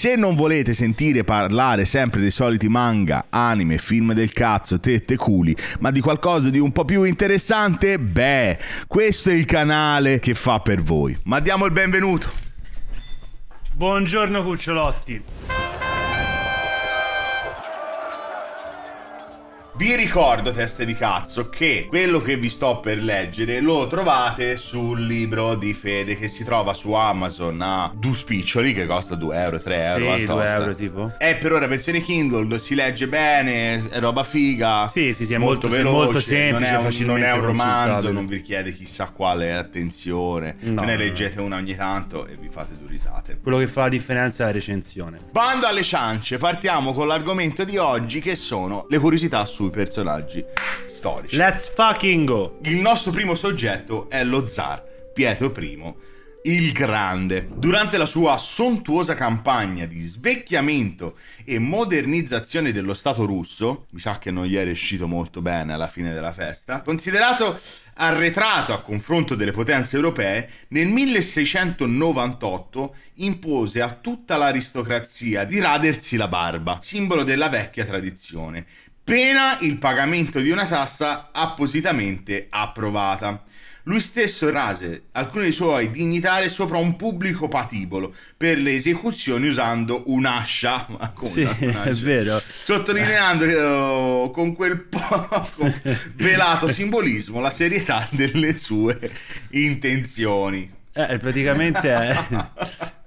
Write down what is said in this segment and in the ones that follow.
Se non volete sentire parlare sempre dei soliti manga, anime, film del cazzo, tette, culi, ma di qualcosa di un po' più interessante, beh, questo è il canale che fa per voi. Ma diamo il benvenuto. Buongiorno cucciolotti. Vi ricordo, teste di cazzo, che quello che vi sto per leggere lo trovate sul libro di Fede che si trova su Amazon a due spiccioli che costa 2 euro, 3 euro. 2 euro tipo. È per ora versione Kindle, si legge bene, è roba figa. Sì, sì, sì, è molto, molto veloce, molto semplice, non è un, non è un romanzo, non vi richiede chissà quale attenzione. No. Ne leggete una ogni tanto e vi fate due risate. Quello che fa la differenza è la recensione. Bando alle ciance, partiamo con l'argomento di oggi che sono le curiosità sul due personaggi storici. Let's fucking go! Il nostro primo soggetto è lo zar, Pietro I, il Grande. Durante la sua sontuosa campagna di svecchiamento e modernizzazione dello Stato russo, mi sa che non gli è riuscito molto bene alla fine della festa, considerato arretrato a confronto delle potenze europee, nel 1698 impose a tutta l'aristocrazia di radersi la barba, simbolo della vecchia tradizione, pena il pagamento di una tassa appositamente approvata. Lui stesso rase alcuni suoi dignitari sopra un pubblico patibolo per le esecuzioni usando un'ascia. Ma come sì, un'ascia? è vero. Sottolineando oh, con quel poco velato simbolismo la serietà delle sue intenzioni. Eh, praticamente è...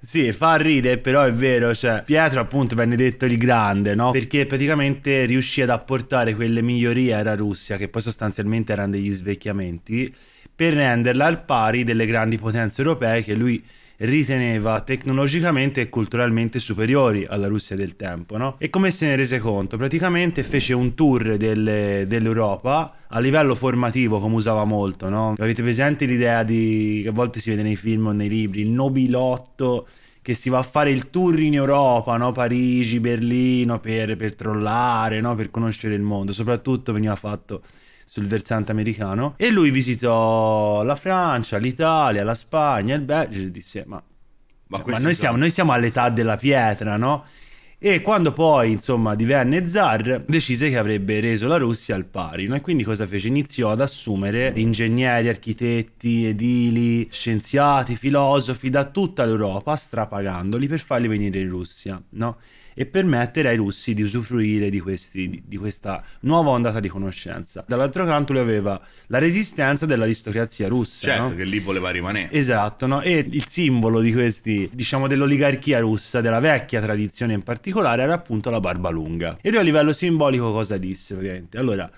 sì, fa ridere, però è vero, cioè, Pietro appunto venne detto il grande, no? Perché praticamente riuscì ad apportare quelle migliorie alla Russia, che poi sostanzialmente erano degli svecchiamenti, per renderla al pari delle grandi potenze europee che lui riteneva tecnologicamente e culturalmente superiori alla Russia del tempo. No? E come se ne rese conto? Praticamente fece un tour del, dell'Europa a livello formativo, come usava molto. No? Avete presente l'idea di, che a volte si vede nei film o nei libri, il nobilotto che si va a fare il tour in Europa, no? Parigi, Berlino, per, per trollare, per conoscere il mondo. Soprattutto veniva fatto sul versante americano. E lui visitò la Francia, l'Italia, la Spagna, il Belgio e disse ma, ma, cioè, ma noi, siamo, noi siamo all'età della pietra, no? e quando poi insomma divenne zar decise che avrebbe reso la Russia al pari no? e quindi cosa fece? Iniziò ad assumere ingegneri, architetti, edili, scienziati, filosofi da tutta l'Europa strapagandoli per farli venire in Russia no? e permettere ai russi di usufruire di, questi, di questa nuova ondata di conoscenza. Dall'altro canto lui aveva la resistenza dell'aristocrazia russa. Certo, no? che lì voleva rimanere. Esatto, no? e il simbolo di questi, diciamo, dell'oligarchia russa, della vecchia tradizione in particolare, era appunto la barba lunga. E lui a livello simbolico cosa disse? Ovviamente? Allora,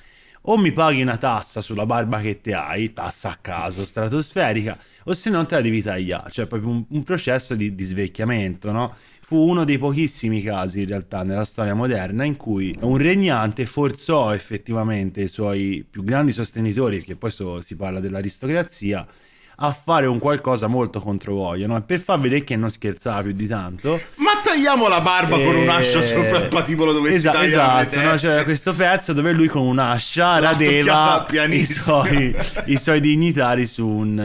o mi paghi una tassa sulla barba che te hai, tassa a caso, stratosferica, o se no te la devi tagliare, cioè proprio un, un processo di, di svecchiamento, no? fu uno dei pochissimi casi in realtà nella storia moderna in cui un regnante forzò effettivamente i suoi più grandi sostenitori, che poi so, si parla dell'aristocrazia, a fare un qualcosa molto controvoglia, no? per far vedere che non scherzava più di tanto. Ma tagliamo la barba e... con un'ascia eh, sopra il patibolo dove Esa- si Esatto, no? c'era cioè, questo pezzo dove lui con un'ascia la radeva i suoi, i suoi, dignitari su un...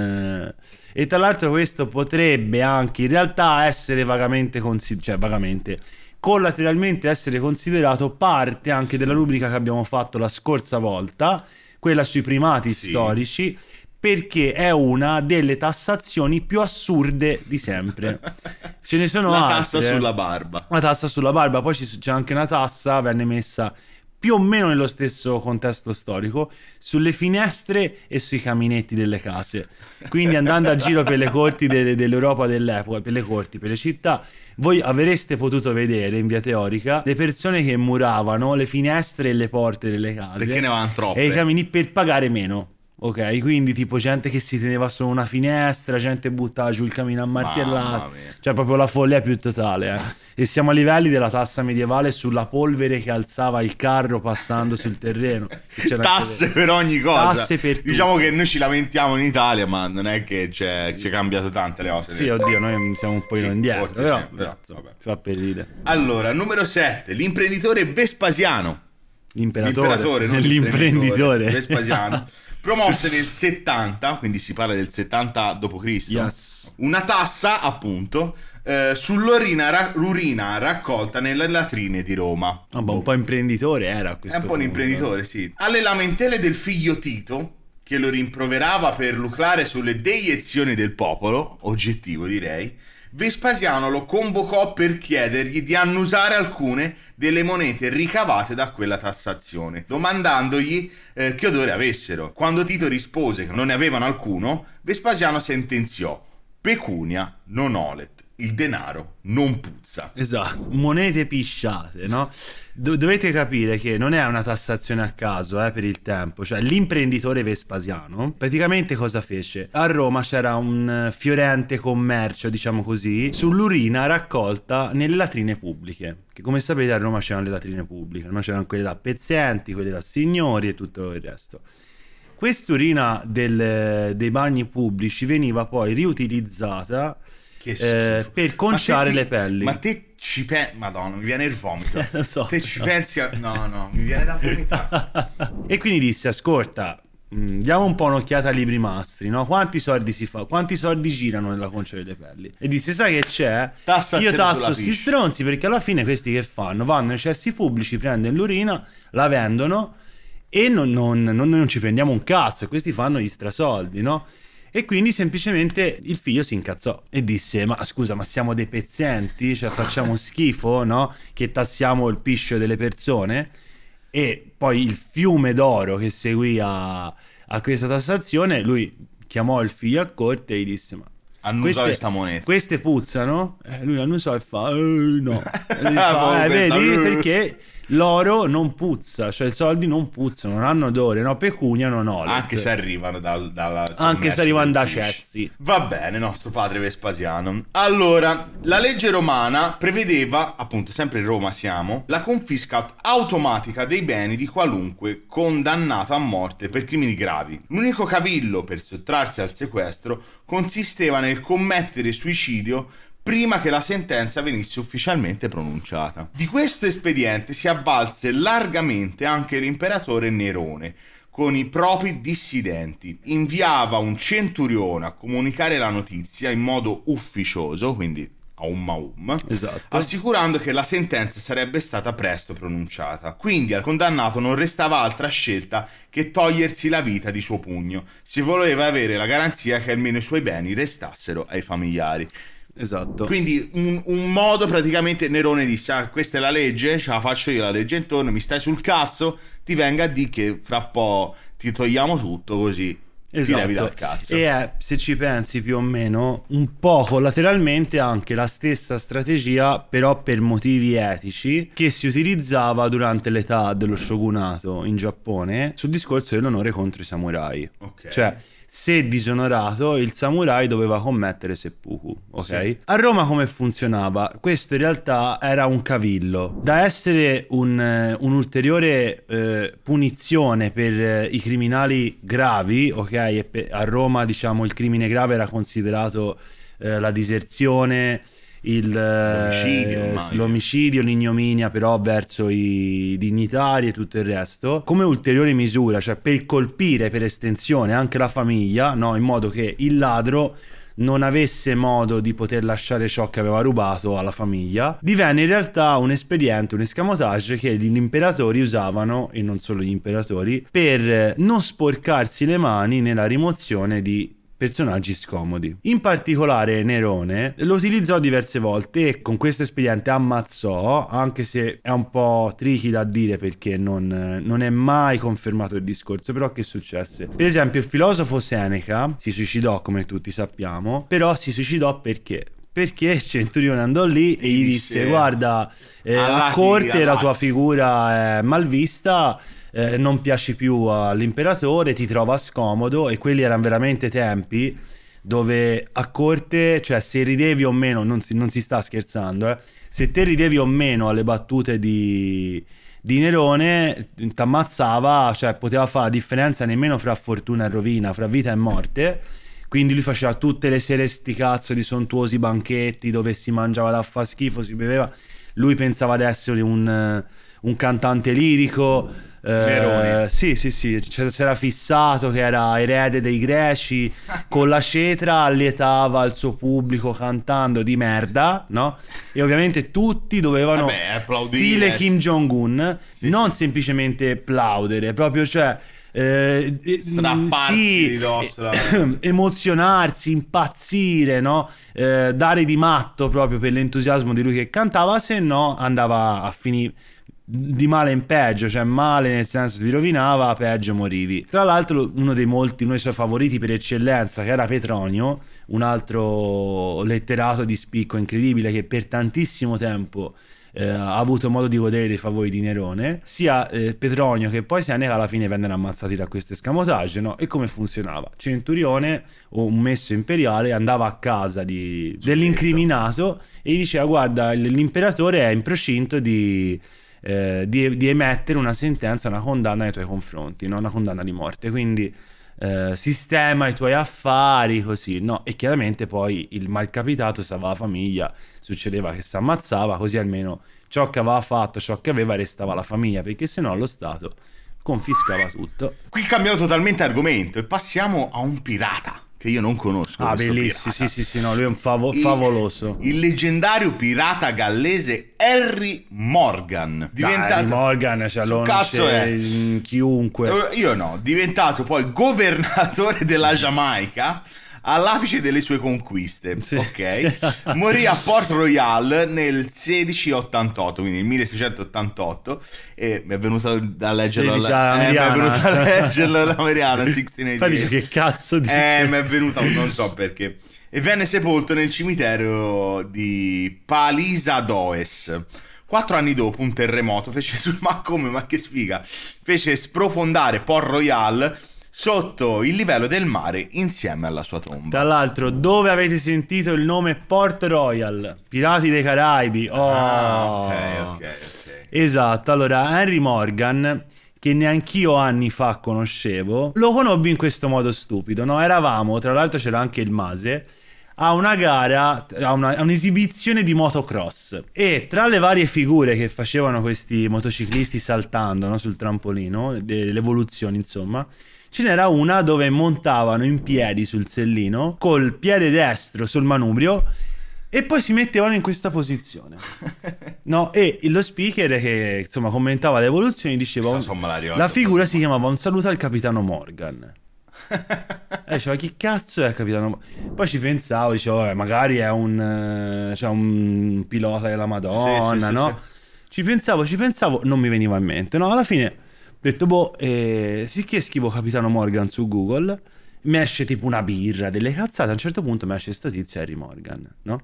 Eh e tra l'altro questo potrebbe anche in realtà essere vagamente considerato, cioè vagamente collateralmente essere considerato parte anche della rubrica che abbiamo fatto la scorsa volta, quella sui primati sì. storici, perché è una delle tassazioni più assurde di sempre. Ce ne sono la altre. La tassa sulla barba. La tassa sulla barba, poi c'è anche una tassa, venne messa più o meno nello stesso contesto storico, sulle finestre e sui caminetti delle case. Quindi andando a giro per le corti de- dell'Europa dell'epoca, per le corti, per le città, voi avreste potuto vedere in via teorica le persone che muravano le finestre e le porte delle case. Perché ne avevano troppe. E i camini per pagare meno. Ok, quindi tipo gente che si teneva solo una finestra, gente buttava giù il camino a martellare, cioè proprio la follia più totale. Eh. e siamo a livelli della tassa medievale sulla polvere che alzava il carro passando sul terreno. Tasse per ogni cosa. Tasse per diciamo tutto. che noi ci lamentiamo in Italia, ma non è che ci è cambiato tante le cose. Sì, oddio, noi siamo un po' sì, indietro, però, sì, però, però fa per Allora, numero 7, l'imprenditore Vespasiano. L'imperatore, l'imperatore non l'imprenditore. l'imprenditore. Vespasiano. promosse nel 70, quindi si parla del 70 d.C., yes. una tassa appunto eh, sull'urina ra- raccolta nelle latrine di Roma. Ah, un po' imprenditore era questo. È un po' un eh. imprenditore, sì. Alle lamentele del figlio Tito, che lo rimproverava per lucrare sulle deiezioni del popolo, oggettivo direi, Vespasiano lo convocò per chiedergli di annusare alcune delle monete ricavate da quella tassazione, domandandogli eh, che odore avessero. Quando Tito rispose che non ne avevano alcuno, Vespasiano sentenziò pecunia non olet il denaro non puzza. Esatto, monete pisciate, no? Do- dovete capire che non è una tassazione a caso eh, per il tempo, cioè l'imprenditore Vespasiano praticamente cosa fece? A Roma c'era un eh, fiorente commercio, diciamo così, sull'urina raccolta nelle latrine pubbliche, che come sapete a Roma c'erano le latrine pubbliche, a c'erano quelle da pezienti, quelle da signori e tutto il resto quest'urina del, eh, dei bagni pubblici veniva poi riutilizzata eh, per conciare ti, le pelli. Ma te ci pensi, madonna, mi viene il vomito. Eh, lo so. Te no. ci pensi, a... no, no, mi viene da vomitare. e quindi disse, ascolta, Mm, diamo un po' un'occhiata ai libri mastri, no? Quanti soldi si fa? Quanti soldi girano nella concia delle pelli? E disse, sai che c'è? Tassazione Io tasso sti stronzi perché alla fine questi che fanno? Vanno nei cessi pubblici, prendono l'urina, la vendono e non, non, non, non ci prendiamo un cazzo e questi fanno gli strasoldi, no? E quindi semplicemente il figlio si incazzò e disse: Ma scusa, ma siamo dei pezzenti? Cioè, facciamo schifo, no? Che tassiamo il piscio delle persone? E poi il fiume d'oro che seguì a, a questa tassazione, lui chiamò il figlio a corte e gli disse: Ma Annusò questa moneta. Queste puzzano. Eh, lui annusò e fa: eh, No. E fa, ah, eh, vedi perché l'oro non puzza, cioè i soldi non puzzano, non hanno odore, no, pecunia non ho. Anche se arrivano dal, dalla... Anche se arrivano da Cessi. Va bene, nostro padre Vespasiano. Allora, la legge romana prevedeva, appunto, sempre in Roma siamo, la confisca automatica dei beni di qualunque condannato a morte per crimini gravi. L'unico cavillo per sottrarsi al sequestro consisteva nel commettere suicidio prima che la sentenza venisse ufficialmente pronunciata. Di questo espediente si avvalse largamente anche l'imperatore Nerone, con i propri dissidenti. Inviava un centurione a comunicare la notizia in modo ufficioso, quindi a um a um, esatto. assicurando che la sentenza sarebbe stata presto pronunciata. Quindi al condannato non restava altra scelta che togliersi la vita di suo pugno. se voleva avere la garanzia che almeno i suoi beni restassero ai familiari. Esatto. Quindi un, un, modo praticamente Nerone dice, ah, questa è la legge, ce la faccio io la legge intorno, mi stai sul cazzo, ti venga a dire che fra po' ti togliamo tutto così. Esatto. E è, eh, se ci pensi più o meno, un po' collateralmente anche la stessa strategia, però per motivi etici, che si utilizzava durante l'età dello shogunato in Giappone sul discorso dell'onore contro i samurai. Ok. Cioè, se disonorato il samurai doveva commettere seppuku, ok? Sì. A Roma come funzionava? Questo in realtà era un cavillo, da essere un'ulteriore eh, eh, punizione per eh, i criminali gravi, ok? a Roma diciamo il crimine grave era considerato eh, la diserzione, il, eh, eh, l'omicidio, l'ignominia però verso i dignitari e tutto il resto, come ulteriore misura, cioè per colpire per estensione anche la famiglia, no? in modo che il ladro non avesse modo di poter lasciare ciò che aveva rubato alla famiglia, divenne in realtà un espediente, un escamotage che gli imperatori usavano, e non solo gli imperatori, per non sporcarsi le mani nella rimozione di personaggi scomodi. In particolare Nerone lo utilizzò diverse volte e con questo espediente ammazzò, anche se è un po' tricky da dire perché non, non è mai confermato il discorso, però che successe? Per esempio il filosofo Seneca si suicidò come tutti sappiamo, però si suicidò perché? perché il centurione andò lì e gli disse guarda eh, a corte la tua figura è malvista eh, non piaci più all'imperatore, ti trova scomodo e quelli erano veramente tempi dove a corte, cioè se ridevi o meno, non si, non si sta scherzando, eh, se te ridevi o meno alle battute di, di Nerone, ti ammazzava, cioè poteva fare la differenza nemmeno fra fortuna e rovina, fra vita e morte. Quindi lui faceva tutte le sere sti cazzo di sontuosi banchetti dove si mangiava da fa schifo, si beveva. Lui pensava di essere un, un cantante lirico eh, sì, sì, sì, c'era fissato che era erede dei greci, con la cetra allietava il suo pubblico cantando di merda, no? E ovviamente tutti dovevano Vabbè, eh stile Kim Jong-un, sì, non semplicemente plaudere, proprio cioè... Eh, eh mm, strapparsi sì, eh, emozionarsi, impazzire, no? eh, dare di matto proprio per l'entusiasmo di lui che cantava, se no andava a finire di male in peggio, cioè male nel senso ti rovinava, peggio morivi. Tra l'altro uno dei molti, uno dei suoi favoriti per eccellenza, che era Petronio, un altro letterato di spicco incredibile che per tantissimo tempo eh, ha avuto modo di godere dei favori di Nerone, sia eh, Petronio che poi Seneca alla fine vennero ammazzati da questo escamotage, no? E come funzionava? Centurione o un messo imperiale andava a casa di, dell'incriminato e gli diceva guarda l'imperatore è in procinto di eh, di, di, emettere una sentenza, una condanna nei tuoi confronti, no? una condanna di morte. Quindi eh, sistema i tuoi affari, così, no? E chiaramente poi il malcapitato, se la famiglia, succedeva che si ammazzava, così almeno ciò che aveva fatto, ciò che aveva restava la famiglia, perché se no lo Stato confiscava tutto. Qui cambiamo totalmente argomento e passiamo a un pirata che io non conosco. Ah, bellissimo, sì, sì, sì, no, lui è un fav- il, favoloso. Il leggendario pirata gallese Harry Morgan. Diventato... Harry Morgan, cioè lo cazzo è chiunque. Eh, io no, diventato poi governatore della Giamaica all'apice delle sue conquiste. Sì. Ok, morì a Port Royal nel 1688, quindi nel 1688. E mi è venuto da leggerlo la... Ah, eh, mi è venuto a leggerlo l'ameriana. Poi dice che cazzo dici? Eh, mi è venuta, non so perché. E venne sepolto nel cimitero di Palisadoes. Quattro anni dopo un terremoto fece sul ma come, ma che sfiga, fece sprofondare Port Royal sotto il livello del mare insieme alla sua tomba. Tra l'altro, dove avete sentito il nome Port Royal? Pirati dei Caraibi. Ah, oh. Ah, ok, ok, ok. Esatto, allora Henry Morgan che neanch'io anni fa conoscevo, lo conobbi in questo modo stupido, no? Eravamo, tra l'altro c'era anche il Mase, a una gara, a, una, a, un'esibizione di motocross. E tra le varie figure che facevano questi motociclisti saltando no? sul trampolino, delle evoluzioni insomma, ce n'era una dove montavano in piedi sul sellino col piede destro sul manubrio e poi si mettevano in questa posizione. No, e lo speaker che insomma commentava le evoluzioni diceva... Un... la figura si chiamava Un saluto al capitano Morgan. Eh, diceva, cioè, chi cazzo è il capitano Morgan? Poi ci pensavo, dicevo, eh, magari è un, eh, cioè, un pilota della Madonna, sì, sì, no? Sì, ci pensavo, ci pensavo, non mi veniva in mente, no? Alla fine detto, boh, eh, sicché scrivo Capitano Morgan su Google, mi esce tipo una birra, delle cazzate, a un certo punto mi esce sta tizia Harry Morgan, no?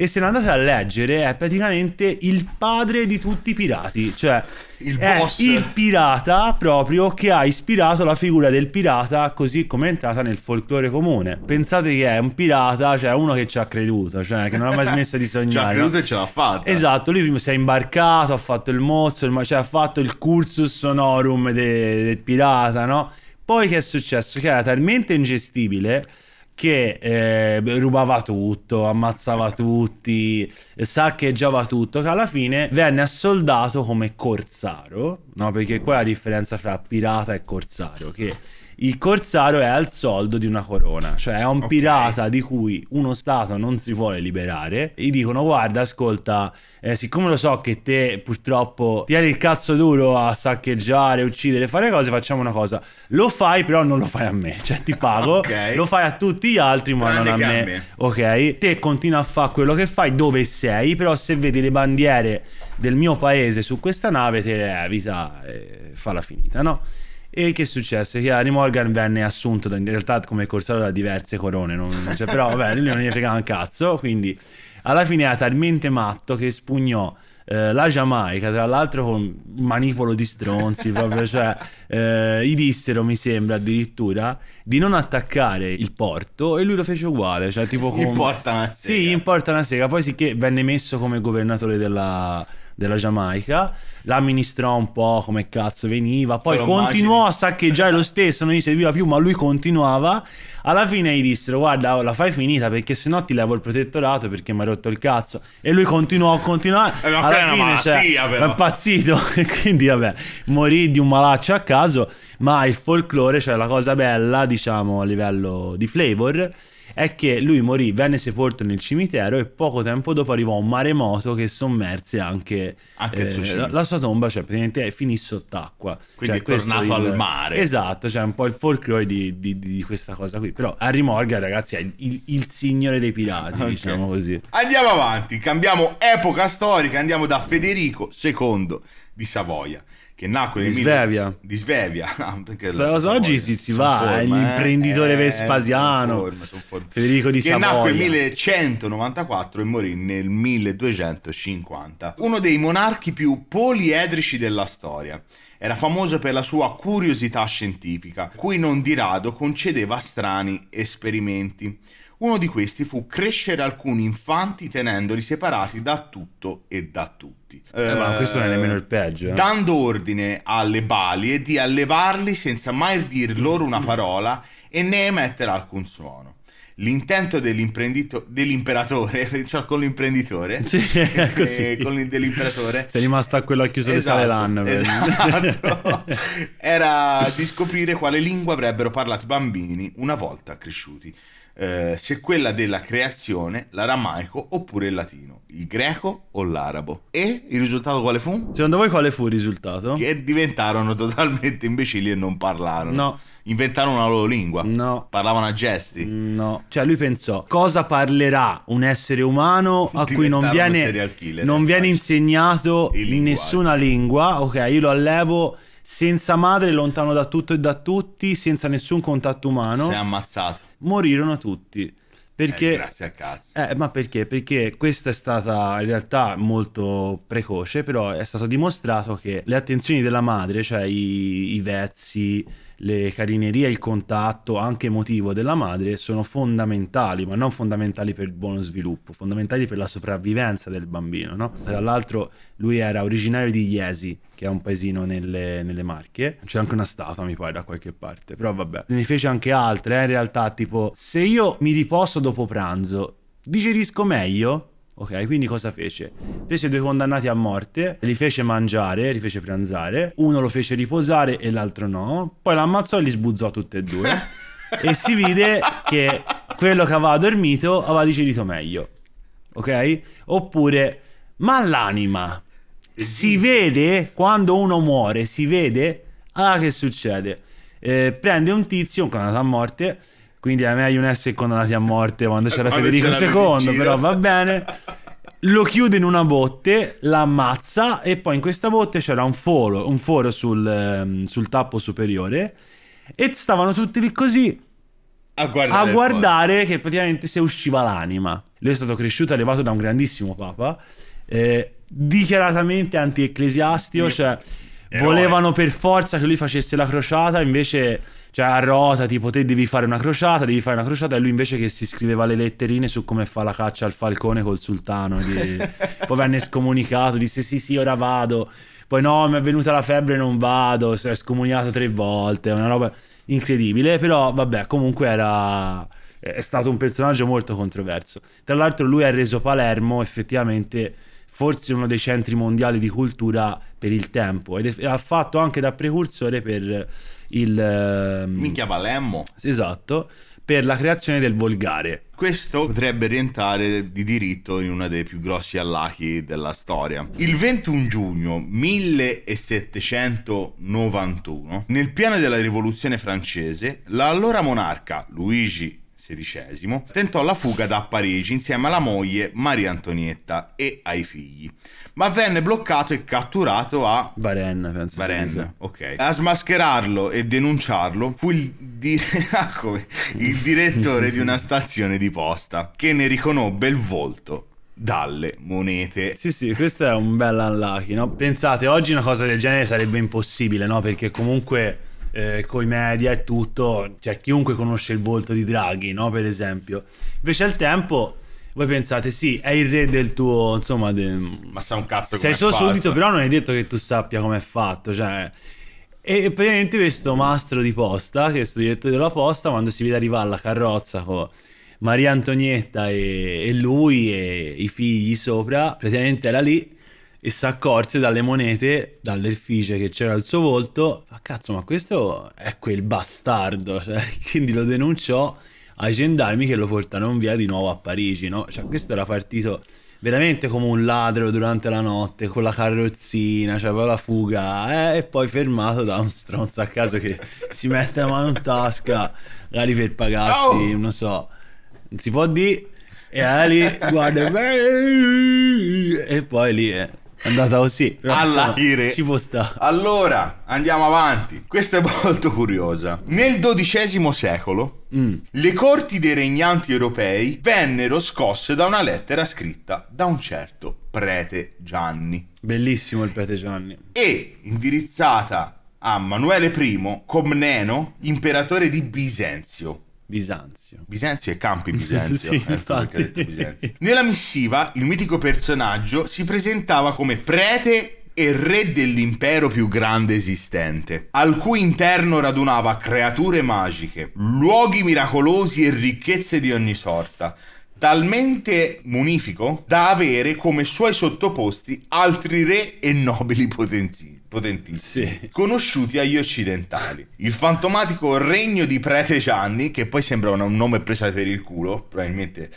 e se lo andate a leggere è praticamente il padre di tutti i pirati, cioè il, il pirata proprio che ha ispirato la figura del pirata così come è entrata nel folklore comune. Pensate che è un pirata, cioè uno che ci ha creduto, cioè che non ha mai smesso di sognare. ci ha creduto e ce l'ha fatta. Esatto, lui si è imbarcato, ha fatto il mozzo, cioè ha fatto il cursus sonorum de- del pirata, no? Poi che è successo? Che era talmente ingestibile che eh, rubava tutto, ammazzava tutti, saccheggiava tutto, che alla fine venne assoldato come corsaro, no? Perché qua è la differenza tra pirata e corsaro, che il corsaro è al soldo di una corona, cioè è un okay. pirata di cui uno Stato non si vuole liberare. Gli dicono: Guarda, ascolta, eh, siccome lo so che te purtroppo ti eri il cazzo duro a saccheggiare, uccidere, fare cose, facciamo una cosa. Lo fai, però non lo fai a me, cioè ti pago, okay. lo fai a tutti gli altri, ma Tranne non a gambe. me. Ok, te continua a fare quello che fai dove sei, però se vedi le bandiere del mio paese su questa nave, te evita e eh, falla finita, no? E che successe? Che Harry Morgan venne assunto da, in realtà come corsario da diverse corone, non, cioè, però vabbè, lui non gli fregava un cazzo, quindi alla fine era talmente matto che spugnò eh, la Giamaica, tra l'altro con un manipolo di stronzi, proprio, cioè, eh, gli dissero, mi sembra addirittura, di non attaccare il porto e lui lo fece uguale, cioè tipo... Come... Importa una sega. Sì, importa una sega, poi sì venne messo come governatore della della Giamaica, l'amministrò un po' come cazzo veniva, poi Però continuò immagini. a saccheggiare lo stesso, non gli serviva più, ma lui continuava. Alla fine gli dissero guarda la fai finita perché sennò ti levo il protettorato perché mi ha rotto il cazzo. E lui continuò a continuare. Eh, alla fine cioè, malattia, cioè, è impazzito. E Quindi vabbè, morì di un malaccio a caso, ma il folklore, cioè la cosa bella diciamo a livello di flavor è che lui morì, venne sepolto nel cimitero e poco tempo dopo arrivò un maremoto che sommerse anche, anche eh, la, la, sua tomba, cioè praticamente finì sott'acqua. Quindi cioè, è tornato il, al mare. Esatto, cioè un po' il folklore di, di, di questa cosa qui. Però Harry Morgan, ragazzi, è il, il, il signore dei pirati, okay. diciamo così. Andiamo avanti, cambiamo epoca storica, andiamo da Federico II di Savoia che nacque di Svevia. Mil- di Svevia. Ah, cosa oggi si, si va, eh, forma, è l'imprenditore eh, eh Vespasiano, Federico di che Savoia. Che nacque nel 1194 e morì nel 1250. Uno dei monarchi più poliedrici della storia. Era famoso per la sua curiosità scientifica, cui non di rado concedeva strani esperimenti. Uno di questi fu crescere alcuni infanti tenendoli separati da tutto e da tutti. Eh, eh, ma questo non è nemmeno il peggio. Eh? Dando ordine alle balie di allevarli senza mai dir loro una parola e né emettere alcun suono. L'intento dell'imperatore, cioè con l'imprenditore, sì, eh, con dell'imperatore. Sei rimasto a quello a chiuso esatto, le sale l'anno, esatto. era di scoprire quale lingua avrebbero parlato i bambini una volta cresciuti. Eh, se quella della creazione, l'aramaico oppure il latino, il greco o l'arabo. E il risultato quale fu? Secondo voi quale fu il risultato? Che diventarono totalmente imbecilli e non parlarono. No. Inventarono una loro lingua. No. Parlavano a gesti. No. Cioè lui pensò, cosa parlerà un essere umano a cui non viene, killer, non eh, viene insegnato nessuna lingua? Ok, io lo allevo senza madre, lontano da tutto e da tutti, senza nessun contatto umano. Si è ammazzato morirono tutti. Perché, eh, grazie a cazzo. Eh, ma perché? Perché questa è stata in realtà molto precoce, però è stato dimostrato che le attenzioni della madre, cioè i, i vezzi, le carinerie il contatto anche emotivo della madre sono fondamentali, ma non fondamentali per il buono sviluppo, fondamentali per la sopravvivenza del bambino. No? Tra l'altro lui era originario di Iesi, che è un paesino nelle, nelle Marche, c'è anche una statua mi pare da qualche parte, però vabbè. Ne fece anche altre, eh, in realtà tipo se io mi riposo dopo pranzo, digerisco meglio? Ok, quindi cosa fece? Prese due condannati a morte, li fece mangiare, li fece pranzare, uno lo fece riposare e l'altro no, poi l'ammazzò e li sbuzzò tutti e due e si vide che quello che aveva dormito aveva digerito meglio. Ok? Oppure, ma l'anima si vede quando uno muore, si vede, ah che succede? Eh, prende un tizio, un condannato a morte, quindi a me Younes è condannato a morte quando c'era quando Federico II, però va bene. Lo chiude in una botte, l'ammazza e poi in questa botte c'era un foro, un foro sul, ehm, sul tappo superiore e stavano tutti lì così a guardare, a guardare che praticamente se usciva l'anima. Lui è stato cresciuto e allevato da un grandissimo papa, eh, dichiaratamente antiecclesiastico, cioè volevano per forza che lui facesse la crociata, invece cioè a rosa, tipo te devi fare una crociata, devi fare una crociata e lui invece che si scriveva le letterine su come fa la caccia al falcone col sultano. Di... Poi venne scomunicato, disse sì sì ora vado. Poi no, mi è venuta la febbre non vado, si è scomunicato tre volte, una roba incredibile. Però vabbè, comunque era... è stato un personaggio molto controverso. Tra l'altro lui ha reso Palermo effettivamente forse uno dei centri mondiali di cultura per il tempo ed è... ha fatto anche da precursore per il... Ehm, Minchia Palermo. Esatto, per la creazione del volgare. Questo potrebbe rientrare di diritto in uno dei più grossi allachi della storia. Il 21 giugno 1791, nel piano della rivoluzione francese, l'allora monarca Luigi XVI, tentò la fuga da Parigi insieme alla moglie Maria Antonietta e ai figli, ma venne bloccato e catturato a Varenne, penso. Varenne, ok. A smascherarlo e denunciarlo fu il, di... Ah, il direttore di una stazione di posta che ne riconobbe il volto dalle monete. Sì, sì, questo è un bel unlucky, no? Pensate, oggi una cosa del genere sarebbe impossibile, no? Perché comunque eh, coi media e tutto, cioè chiunque conosce il volto di Draghi, no? per esempio. Invece al tempo voi pensate sì, è il re del tuo, insomma, de... ma sei un cazzo sei suo fatto. subito, però non è detto che tu sappia com'è fatto, cioè... E praticamente questo mastro di posta, che questo direttore della posta, quando si vede arrivare la carrozza con Maria Antonietta e, e lui e i figli sopra, praticamente era lì e si accorse dalle monete, dall'effigie che c'era al suo volto, ma cazzo, ma questo è quel bastardo, cioè, quindi lo denunciò ai gendarmi che lo portarono via di nuovo a Parigi, no? Cioè, questo era partito veramente come un ladro durante la notte con la carrozzina, cioè la fuga, eh, e poi fermato da un stronzo a caso che si mette la mano in tasca, magari per pagarsi, oh! non so, si può dire, e lì guarda, e poi lì Eh. È andata così. Alla ci può stare. Allora, andiamo avanti. Questa è molto curiosa. Nel XII secolo, mm. le corti dei regnanti europei vennero scosse da una lettera scritta da un certo prete Gianni. Bellissimo il prete Gianni. E indirizzata a Manuele I Comneno, imperatore di Bisenzio Bisanzio. Bisanzio e Campi Bisanzio. sì, eh, Bisanzio. Nella missiva il mitico personaggio si presentava come prete e re dell'impero più grande esistente, al cui interno radunava creature magiche, luoghi miracolosi e ricchezze di ogni sorta, talmente munifico da avere come suoi sottoposti altri re e nobili potenziali potentissimi, sì. conosciuti agli occidentali. Il fantomatico regno di Prete Gianni, che poi sembra un nome preso per il culo, probabilmente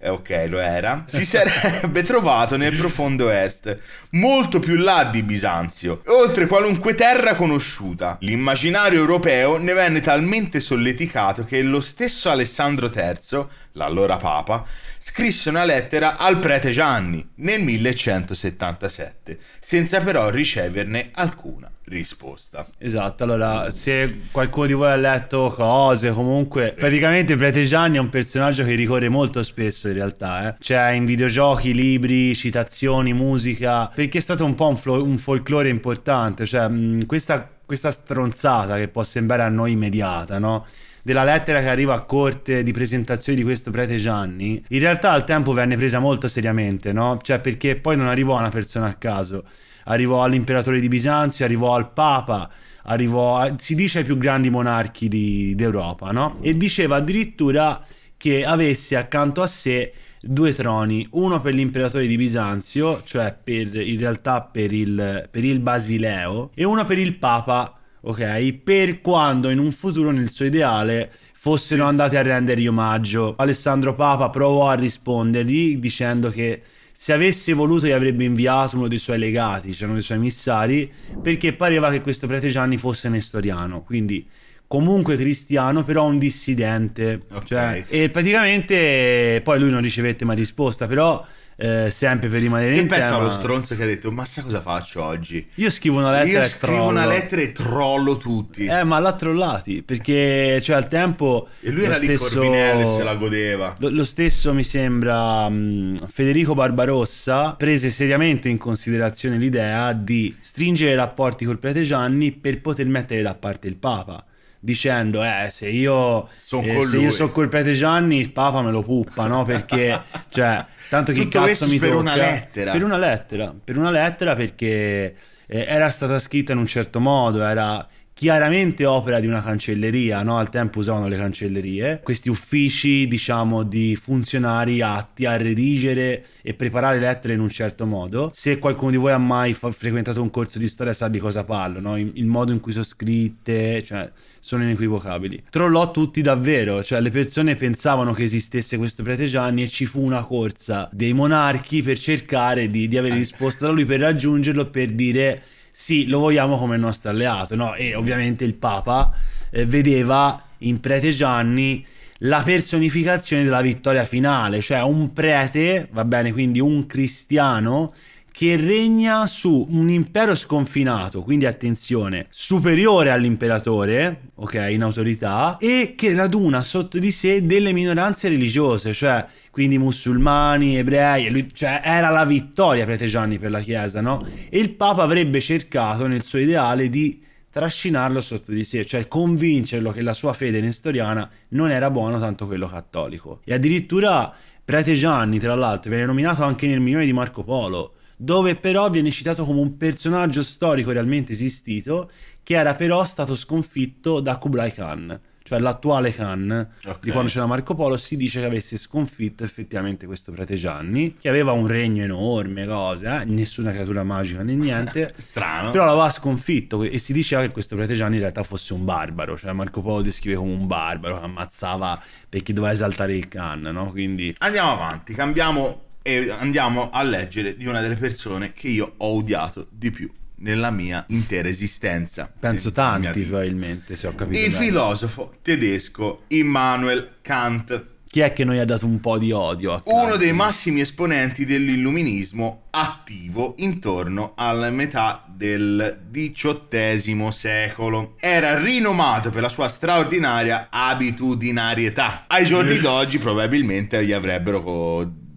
è eh, ok, lo era, si sarebbe trovato nel profondo est, molto più là di Bisanzio, oltre qualunque terra conosciuta. L'immaginario europeo ne venne talmente solleticato che lo stesso Alessandro III, l'allora papa, scrisse una lettera al prete Gianni nel 1177, senza però riceverne alcuna risposta. Esatto, allora se qualcuno di voi ha letto cose comunque, praticamente il Prete Gianni è un personaggio che ricorre molto spesso in realtà, eh? cioè in videogiochi, libri, citazioni, musica, perché è stato un po' un, flo- un folklore importante, cioè mh, questa, questa stronzata che può sembrare a noi immediata, no? della lettera che arriva a corte di presentazione di questo prete Gianni, in realtà al tempo venne presa molto seriamente, no? Cioè perché poi non arrivò a una persona a caso, arrivò all'imperatore di Bisanzio, arrivò al Papa, arrivò, a, si dice ai più grandi monarchi di, d'Europa, no? E diceva addirittura che avesse accanto a sé due troni, uno per l'imperatore di Bisanzio, cioè per, in realtà per il, per il Basileo, e uno per il Papa ok? Per quando in un futuro nel suo ideale fossero andati a rendergli omaggio. Alessandro Papa provò a rispondergli dicendo che se avesse voluto gli avrebbe inviato uno dei suoi legati, cioè uno dei suoi emissari, perché pareva che questo prete Gianni fosse nestoriano, quindi comunque cristiano, però un dissidente. Okay. Cioè, e praticamente poi lui non ricevette mai risposta, però eh, sempre per rimanere che in tema. Che pensa allo stronzo che ha detto, ma sai cosa faccio oggi? Io scrivo una lettera Io e trollo. scrivo una lettera e trollo tutti. Eh, ma l'ha trollati, perché cioè al tempo... E lui era stesso, lì Corbinelli se la godeva. Lo, lo stesso, mi sembra, mh, mm, Federico Barbarossa prese seriamente in considerazione l'idea di stringere rapporti col prete Gianni per poter mettere da parte il Papa dicendo eh, se io sono eh, se son col prete Gianni il Papa me lo puppa no perché cioè tanto che Tutto cazzo mi per tocca? una lettera per una lettera per una lettera perché eh, era stata scritta in un certo modo era chiaramente opera di una cancelleria, no? al tempo usavano le cancellerie, questi uffici diciamo di funzionari atti a redigere e preparare lettere in un certo modo. Se qualcuno di voi ha mai fa- frequentato un corso di storia sa di cosa parlo, no? il, il modo in cui sono scritte, cioè sono inequivocabili. Trollò tutti davvero, cioè le persone pensavano che esistesse questo prete Gianni e ci fu una corsa dei monarchi per cercare di, di avere eh. risposta da lui, per raggiungerlo, per dire sì, lo vogliamo come nostro alleato, no? E ovviamente il Papa eh, vedeva in prete Gianni la personificazione della vittoria finale, cioè un prete, va bene, quindi un cristiano che regna su un impero sconfinato, quindi attenzione, superiore all'imperatore, ok, in autorità, e che raduna sotto di sé delle minoranze religiose, cioè quindi musulmani, ebrei, lui, cioè era la vittoria Prete Gianni per la Chiesa, no? E il Papa avrebbe cercato nel suo ideale di trascinarlo sotto di sé, cioè convincerlo che la sua fede nestoriana non era buona tanto quello cattolico. E addirittura Prete Gianni, tra l'altro, viene nominato anche nel milione di Marco Polo, dove però viene citato come un personaggio storico realmente esistito che era però stato sconfitto da Kublai Khan, cioè l'attuale Khan okay. di quando c'era Marco Polo, si dice che avesse sconfitto effettivamente questo prete Gianni, che aveva un regno enorme, cose, eh? nessuna creatura magica né niente, Strano. però l'aveva sconfitto e si diceva che questo prete Gianni in realtà fosse un barbaro, cioè Marco Polo descrive come un barbaro che ammazzava perché doveva esaltare il Khan, no? Quindi... Andiamo avanti, cambiamo e andiamo a leggere di una delle persone che io ho odiato di più nella mia intera esistenza. Penso tanti, probabilmente, se ho capito. Il bene. filosofo tedesco Immanuel Kant. Chi è che noi ha dato un po' di odio? A Uno dei massimi esponenti dell'illuminismo attivo intorno alla metà del XVIII secolo. Era rinomato per la sua straordinaria abitudinarietà. Ai giorni d'oggi probabilmente gli avrebbero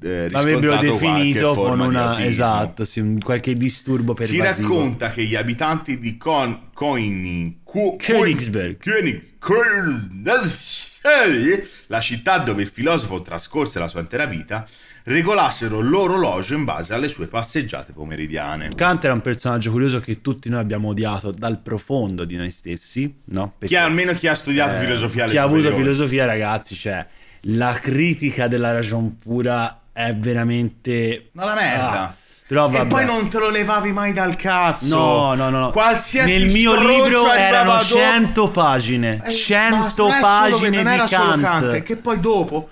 eh, L'avrebbero definito con una... Esatto, sì, un, qualche disturbo per Si racconta che gli abitanti di Con... Coin... Cu, Königsberg. König, König, la città dove il filosofo trascorse la sua intera vita, regolassero l'orologio in base alle sue passeggiate pomeridiane. Kant era un personaggio curioso che tutti noi abbiamo odiato dal profondo di noi stessi, no? Perché, chi almeno chi ha studiato eh, filosofia. Chi ha avuto filosofia, ragazzi, cioè la critica della ragion pura è veramente... Ma la merda! Ah. Però E poi non te lo levavi mai dal cazzo. No, no, no. Qualsiasi Nel mio libro erano 100 pagine. Eh, 100 pagine solo, di Kant. Kant. Che poi dopo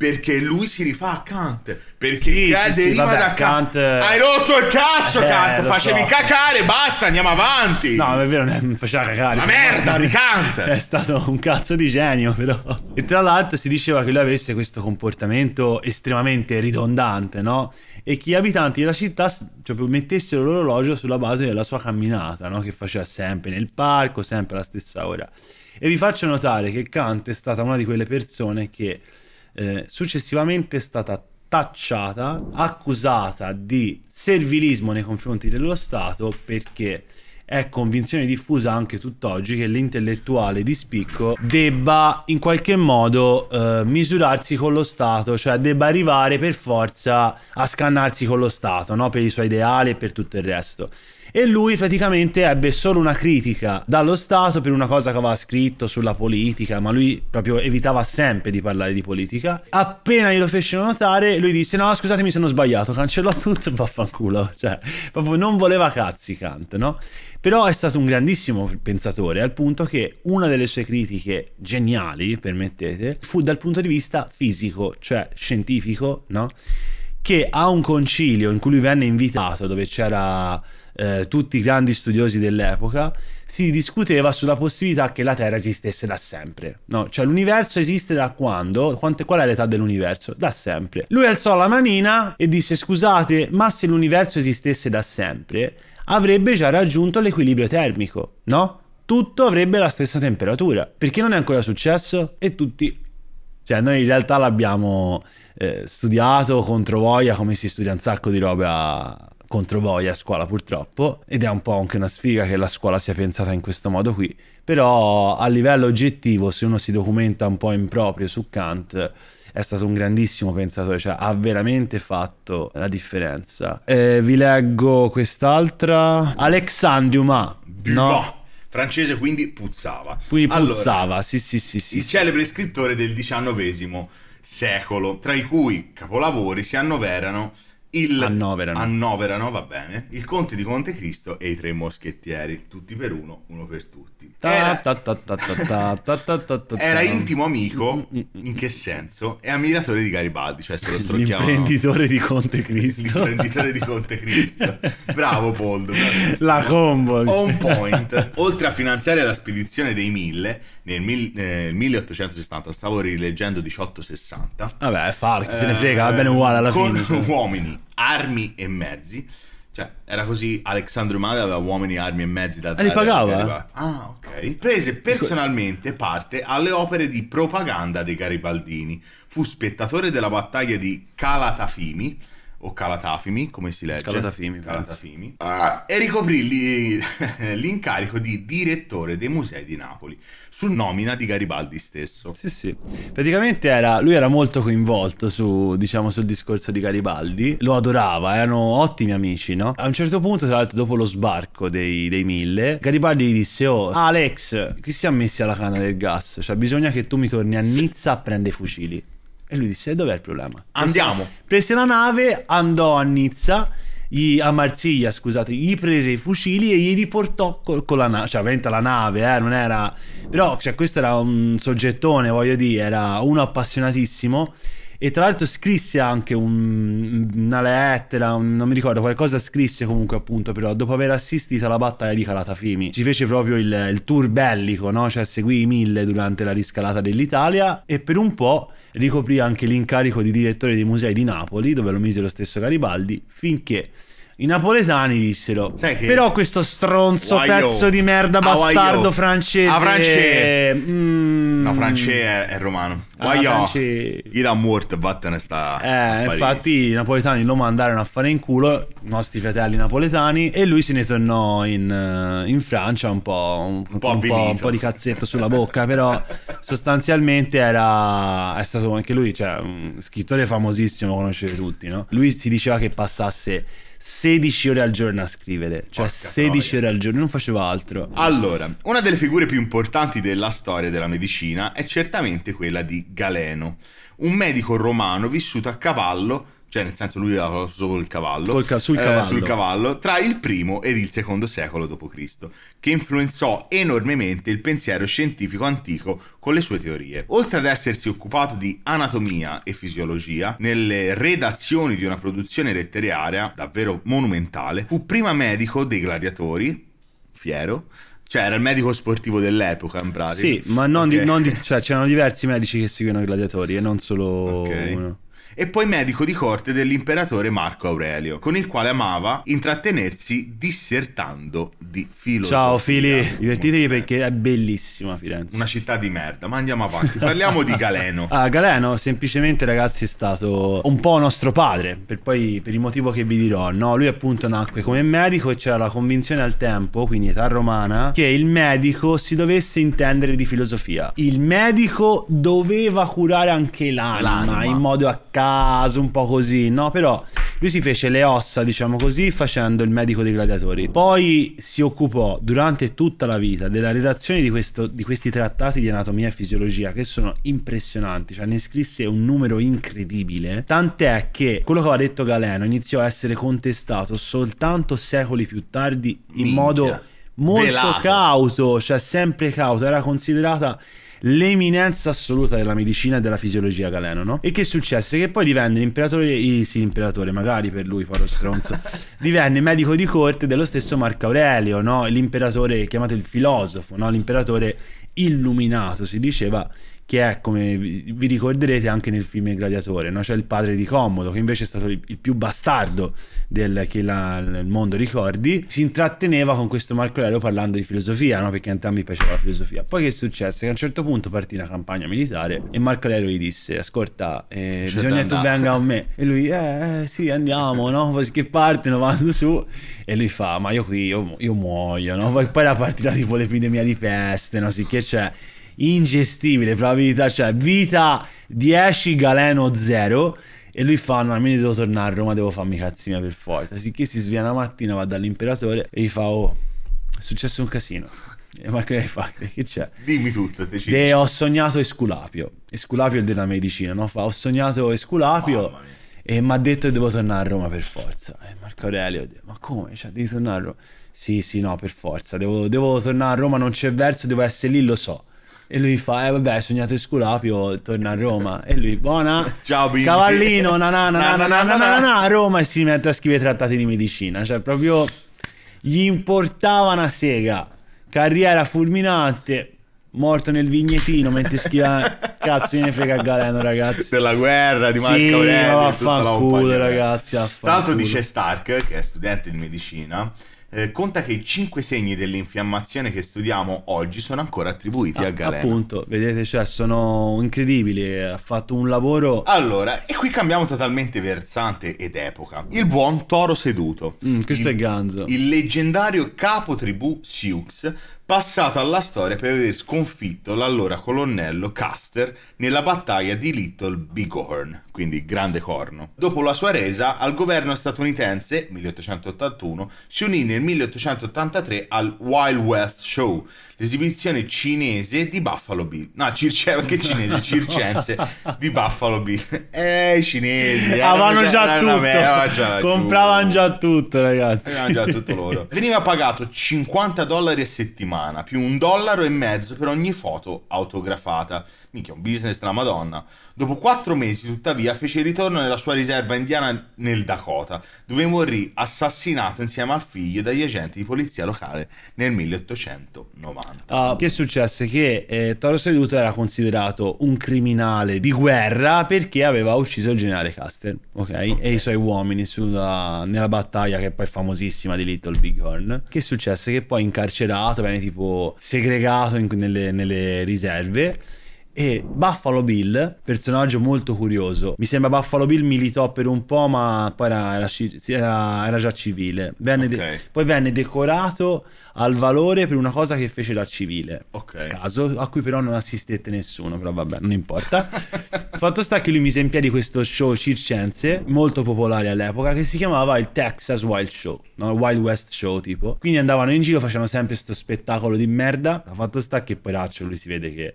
perché lui si rifà a Kant. Perché sì, sì, sì vabbè, da Kant... Kant. Eh, Hai rotto il cazzo, eh, Kant! Facevi so. cacare, basta, andiamo avanti! No, è vero, non faceva cacare. La merda di Kant! È stato un cazzo di genio, però. E tra l'altro si diceva che lui avesse questo comportamento estremamente ridondante, no? E che gli abitanti della città cioè, mettessero l'orologio sulla base della sua camminata, no? Che faceva sempre nel parco, sempre alla stessa ora. E vi faccio notare che Kant è stata una di quelle persone che eh, successivamente è stata tacciata, accusata di servilismo nei confronti dello Stato perché è convinzione diffusa anche tutt'oggi che l'intellettuale di spicco debba in qualche modo eh, misurarsi con lo Stato, cioè debba arrivare per forza a scannarsi con lo Stato, no? per i suoi ideali e per tutto il resto e lui praticamente ebbe solo una critica dallo Stato per una cosa che aveva scritto sulla politica, ma lui proprio evitava sempre di parlare di politica. Appena glielo fece notare, lui disse no scusatemi se non sbagliato, cancellò tutto e vaffanculo, cioè proprio non voleva cazzi Kant, no? Però è stato un grandissimo pensatore al punto che una delle sue critiche geniali, permettete, fu dal punto di vista fisico, cioè scientifico, no? Che a un concilio in cui lui venne invitato, dove c'era eh, tutti i grandi studiosi dell'epoca, si discuteva sulla possibilità che la Terra esistesse da sempre. No, cioè l'universo esiste da quando? Quante, qual è l'età dell'universo? Da sempre. Lui alzò la manina e disse scusate, ma se l'universo esistesse da sempre, avrebbe già raggiunto l'equilibrio termico, no? Tutto avrebbe la stessa temperatura. Perché non è ancora successo? E tutti... Cioè noi in realtà l'abbiamo eh, studiato contro voglia come si studia un sacco di roba contro voi a scuola purtroppo ed è un po' anche una sfiga che la scuola sia pensata in questo modo qui, però a livello oggettivo se uno si documenta un po' in proprio su Kant è stato un grandissimo pensatore, cioè ha veramente fatto la differenza. Eh, vi leggo quest'altra, Alexandrium A, no? francese quindi puzzava. Quindi allora, sì sì sì sì. Il sì. celebre scrittore del XIX secolo, tra i cui capolavori si annoverano il annoverano. annoverano, va bene, il Conte di Monte Cristo e i tre moschettieri, tutti per uno, uno per tutti. Era, intimo amico, in che senso? E ammiratore di Garibaldi, cioè se lo strocchiamo... L'imprenditore di Conte Cristo. L'imprenditore di Conte Cristo. Bravo Poldo. La combo. On point. Oltre a finanziare la spedizione dei mille, nel mil, eh, 1860, stavo rileggendo 1860. Vabbè, Farc, eh, se ne eh, frega, va bene uguale alla con fine. Con uomini, armi e mezzi. Cioè, era così Alexandro Mada aveva uomini, armi e mezzi da ah, dare. li pagava? Ah, ok. Prese personalmente parte alle opere di propaganda dei Garibaldini. Fu spettatore della battaglia di Calatafimi o Calatafimi, come si legge? Calatafimi. Calatafimi. Ah, e ricoprì li, eh, l'incarico di direttore dei musei di Napoli, su nomina di Garibaldi stesso. Sì, sì. Praticamente era, lui era molto coinvolto su, diciamo, sul discorso di Garibaldi, lo adorava, erano ottimi amici, no? A un certo punto, tra l'altro, dopo lo sbarco dei, dei mille, Garibaldi gli disse, oh, Alex, chi si è messi alla canna del gas? Cioè, bisogna che tu mi torni a Nizza a prendere i fucili. E lui disse, dov'è il problema? Andiamo. Prese la nave, andò a Nizza, gli, a Marsiglia, scusate, gli prese i fucili e gli riportò col, con la nave, cioè ovviamente la nave, eh, non era... Però cioè, questo era un soggettone, voglio dire, era uno appassionatissimo e tra l'altro scrisse anche un, una lettera, un, non mi ricordo, qualcosa scrisse comunque appunto, però dopo aver assistito alla battaglia di Calatafimi. Ci fece proprio il, il tour bellico, no? Cioè seguì i mille durante la riscalata dell'Italia e per un po' ricoprì anche l'incarico di direttore dei musei di Napoli, dove lo mise lo stesso Garibaldi, finché i napoletani dissero: Sai che- Però questo stronzo Why pezzo yo? di merda ah, bastardo yo? francese. Ah, francese. Eh, mm, No, Francè è, è romano. Ah, gli da morto vattene sta. Eh, infatti i napoletani lo mandarono a fare in culo, i nostri fratelli napoletani, e lui se ne tornò in, eh, in Francia un po', un, po' un po', un po' di cazzetto sulla bocca, però sostanzialmente era, è stato anche lui, cioè un scrittore famosissimo, conoscete tutti, no? Lui si diceva che passasse 16 ore al giorno a scrivere, cioè Porca 16 troia. ore al giorno, non faceva altro. Allora, una delle figure più importanti della storia della medicina è certamente quella di Galeno, un medico romano vissuto a cavallo cioè nel senso lui aveva solo il cavallo, ca- sul, eh, cavallo. sul cavallo, tra il primo ed il secondo secolo d.C., che influenzò enormemente il pensiero scientifico antico con le sue teorie. Oltre ad essersi occupato di anatomia e fisiologia, nelle redazioni di una produzione letteraria davvero monumentale, fu prima medico dei gladiatori, fiero, cioè era il medico sportivo dell'epoca in pratica. Sì, ma non okay. di, non di, cioè, c'erano diversi medici che seguivano i gladiatori e non solo okay. uno e poi medico di corte dell'imperatore Marco Aurelio, con il quale amava intrattenersi dissertando di filosofia. Ciao Fili, divertitevi perché è bellissima Firenze. Una città di merda, ma andiamo avanti. Parliamo di Galeno. ah, Galeno semplicemente ragazzi è stato un po' nostro padre, per poi per il motivo che vi dirò, no? Lui appunto nacque come medico e c'era la convinzione al tempo, quindi età romana, che il medico si dovesse intendere di filosofia. Il medico doveva curare anche l'anima, l'anima. in modo accademico caso, un po' così, no? Però lui si fece le ossa, diciamo così, facendo il medico dei gladiatori. Poi si occupò durante tutta la vita della redazione di, questo, di questi trattati di anatomia e fisiologia, che sono impressionanti, cioè ne scrisse un numero incredibile, tant'è che quello che aveva detto Galeno iniziò a essere contestato soltanto secoli più tardi in Minchia. modo molto Velato. cauto, cioè sempre cauto, era considerata l'eminenza assoluta della medicina e della fisiologia Galeno, no? E che successe? Che poi divenne l'imperatore, sì, imperatore, magari per lui, farò stronzo, divenne medico di corte dello stesso Marco Aurelio, no? L'imperatore chiamato il filosofo, no? L'imperatore illuminato, si diceva, che è come vi ricorderete anche nel film Gladiatore, no? c'è il padre di Commodo che invece è stato il più bastardo del, che la, il mondo ricordi, si intratteneva con questo Marco Aurelio parlando di filosofia, no? perché entrambi piaceva la filosofia. Poi che successe? Che a un certo punto partì una campagna militare e Marco Aurelio gli disse, ascolta, eh, bisogna che tu venga a me. E lui, eh, eh sì, andiamo, no? che partono, vanno su. E lui fa, ma io qui, io, io muoio, no? Poi, poi la partita tipo l'epidemia di peste, no? Sì, che c'è ingestibile, probabilità, cioè vita 10, galeno 0. E lui fa: No, almeno devo tornare a Roma, devo farmi cazzi mia per forza. Sicché si svia una mattina, va dall'imperatore e gli fa: Oh, è successo un casino. E Marco gli fa: Che c'è? Dimmi tutto. E ho sognato Esculapio. Esculapio è della medicina, no? Fa, ho sognato Esculapio e mi ha detto che devo tornare a Roma per forza. E Marco Aurelio Ma come? Cioè, devi tornare a Roma? Sì, sì, no, per forza. Devo, devo tornare a Roma, non c'è verso, devo essere lì, lo so. E lui fa, eh vabbè, sognate Sculapio, torna a Roma. E lui, buona, Ciao, bimbi. cavallino, na nanana, nanana, a Roma e si mette a scrivere trattati di medicina. Cioè, proprio gli importava una sega. Carriera fulminante, morto nel vignetino mentre schiava. cazzo ne frega Galeno ragazzi della guerra di Marco sì, Aurelio vaffanculo ragazzi vaffanculo. tanto dice Stark che è studente di medicina eh, conta che i cinque segni dell'infiammazione che studiamo oggi sono ancora attribuiti ah, a Galeno. Appunto, vedete, cioè, sono incredibili, ha fatto un lavoro... Allora, e qui cambiamo totalmente versante ed epoca. Il buon Toro Seduto. Mm, questo il, è Ganzo. Il leggendario capo tribù Sioux passato alla storia per aver sconfitto l'allora colonnello Custer nella battaglia di Little Bighorn, quindi Grande Corno. Dopo la sua resa al governo statunitense, 1881, si unì nel 1883 al Wild West Show, l'esibizione cinese di Buffalo Bill. No, circe- cioè, che cinese, circense di Buffalo Bill. Eh, i cinesi. Eh, avevano già, tutto. Avevano già Compravano tutto. già tutto, ragazzi. Avevano già tutto loro. Veniva pagato 50 dollari a settimana, più un dollaro e mezzo per ogni foto autografata. Minchia, un business della Madonna. Dopo quattro mesi, tuttavia, fece ritorno nella sua riserva indiana nel Dakota, dove morì assassinato insieme al figlio dagli agenti di polizia locale nel 1890. Uh, ah, che successe? Che eh, Toro Seduto era considerato un criminale di guerra perché aveva ucciso il generale Custer, okay? E i suoi uomini sulla, nella battaglia che è poi è famosissima di Little Bighorn. Che successe? Che poi incarcerato, viene tipo segregato in, nelle, nelle riserve e Buffalo Bill, personaggio molto curioso. Mi sembra Buffalo Bill militò per un po', ma poi era, era, era già civile. Venne okay. de- poi venne decorato al valore per una cosa che fece da civile. Ok. Caso a cui però non assistette nessuno, però vabbè, non importa. Fatto sta che lui mise in piedi questo show circense, molto popolare all'epoca, che si chiamava il Texas Wild Show, no? Wild West Show tipo. Quindi andavano in giro, facevano sempre questo spettacolo di merda. Fatto sta che poi Raccio lui si vede che